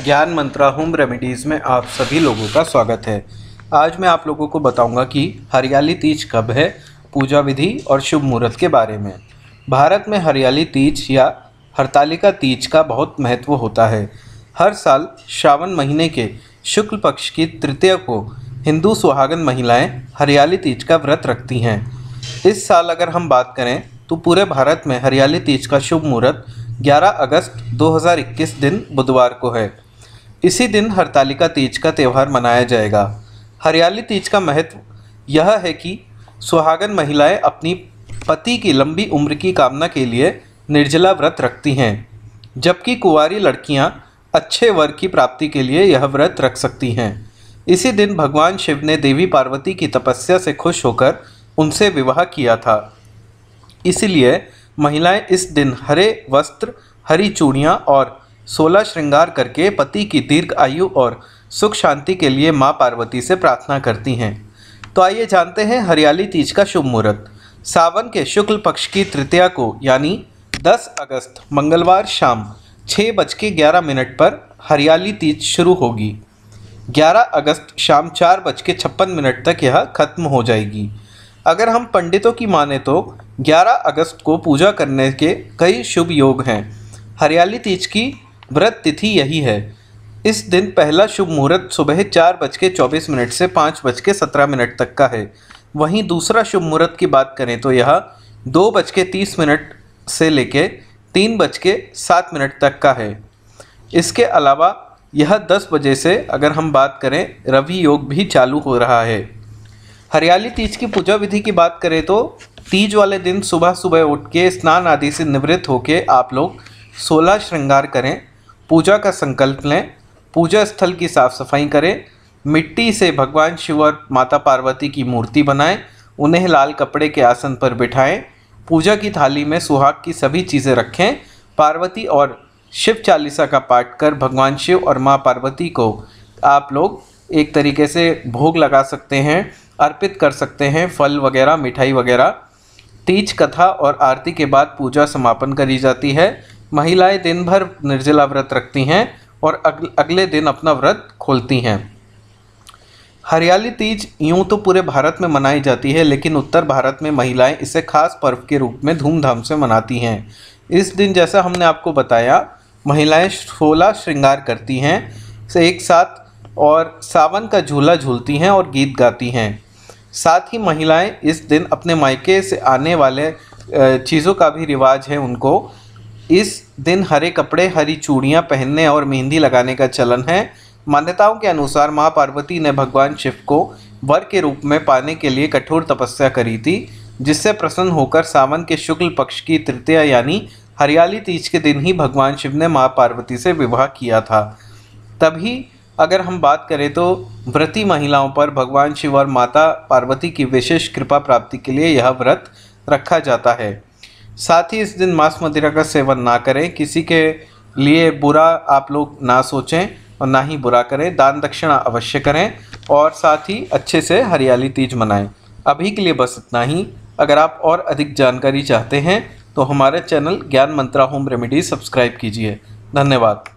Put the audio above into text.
ज्ञान मंत्रा home remedies में आप सभी लोगों का स्वागत है आज मैं आप लोगों को बताऊंगा कि हरियाली तीज कब है पूजा विधि और शुभ मुहूर्त के बारे में भारत में हरियाली तीज या हरतालिका तीज का बहुत महत्व होता है हर साल श्रावण महीने के शुक्ल पक्ष की तृतीय को हिंदू सुहागन महिलाएं हरियाली तीज का व्रत रखती हैं इस साल अगर हम बात करें तो पूरे भारत में हरियाली तीज का शुभ मुहूर्त 11 अगस्त 2021 दिन बुधवार को है इसी दिन हरतालिका तीज का त्यौहार मनाया जाएगा हरियाली तीज का महत्व यह है कि सुहागन महिलाएं अपनी पति की लंबी उम्र की कामना के लिए निर्जला व्रत रखती हैं जबकि कुंवारी लड़कियां अच्छे वर्ग की प्राप्ति के लिए यह व्रत रख सकती हैं इसी दिन भगवान शिव ने देवी पार्वती की तपस्या से खुश होकर उनसे विवाह किया था इसीलिए महिलाएं इस दिन हरे वस्त्र हरी चूड़ियाँ और सोलह श्रृंगार करके पति की दीर्घ आयु और सुख शांति के लिए माँ पार्वती से प्रार्थना करती हैं तो आइए जानते हैं हरियाली तीज का शुभ मुहूर्त सावन के शुक्ल पक्ष की तृतीया को यानी 10 अगस्त मंगलवार शाम छः बज के ग्यारह मिनट पर हरियाली तीज शुरू होगी 11 अगस्त शाम चार बज के छप्पन मिनट तक यह खत्म हो जाएगी अगर हम पंडितों की माने तो 11 अगस्त को पूजा करने के कई शुभ योग हैं हरियाली तीज की व्रत तिथि यही है इस दिन पहला शुभ मुहूर्त सुबह चार बज के चौबीस मिनट से पाँच बज के सत्रह मिनट तक का है वहीं दूसरा शुभ मुहूर्त की बात करें तो यह दो बज के तीस मिनट से लेके तीन बज के सात मिनट तक का है इसके अलावा यह दस बजे से अगर हम बात करें रवि योग भी चालू हो रहा है हरियाली तीज की पूजा विधि की बात करें तो तीज वाले दिन सुबह सुबह उठ के स्नान आदि से निवृत्त होकर आप लोग सोलह श्रृंगार करें पूजा का संकल्प लें पूजा स्थल की साफ सफाई करें मिट्टी से भगवान शिव और माता पार्वती की मूर्ति बनाएं उन्हें लाल कपड़े के आसन पर बिठाएं पूजा की थाली में सुहाग की सभी चीज़ें रखें पार्वती और शिव चालीसा का पाठ कर भगवान शिव और माँ पार्वती को आप लोग एक तरीके से भोग लगा सकते हैं अर्पित कर सकते हैं फल वगैरह मिठाई वगैरह तीज कथा और आरती के बाद पूजा समापन करी जाती है महिलाएं दिन भर निर्जला व्रत रखती हैं और अगले दिन अपना व्रत खोलती हैं हरियाली तीज यूं तो पूरे भारत में मनाई जाती है लेकिन उत्तर भारत में महिलाएं इसे खास पर्व के रूप में धूमधाम से मनाती हैं इस दिन जैसा हमने आपको बताया महिलाएं सोलह श्रृंगार करती हैं से एक साथ और सावन का झूला झूलती हैं और गीत गाती हैं साथ ही महिलाएं इस दिन अपने मायके से आने वाले चीज़ों का भी रिवाज है उनको इस दिन हरे कपड़े हरी चूड़ियाँ पहनने और मेहंदी लगाने का चलन है मान्यताओं के अनुसार माँ पार्वती ने भगवान शिव को वर के रूप में पाने के लिए कठोर तपस्या करी थी जिससे प्रसन्न होकर सावन के शुक्ल पक्ष की तृतीया यानी हरियाली तीज के दिन ही भगवान शिव ने माँ पार्वती से विवाह किया था तभी अगर हम बात करें तो व्रती महिलाओं पर भगवान शिव और माता पार्वती की विशेष कृपा प्राप्ति के लिए यह व्रत रखा जाता है साथ ही इस दिन मांस मदिरा का सेवन ना करें किसी के लिए बुरा आप लोग ना सोचें और ना ही बुरा करें दान दक्षिणा अवश्य करें और साथ ही अच्छे से हरियाली तीज मनाएं अभी के लिए बस इतना ही अगर आप और अधिक जानकारी चाहते हैं तो हमारे चैनल ज्ञान मंत्रा होम रेमेडी सब्सक्राइब कीजिए धन्यवाद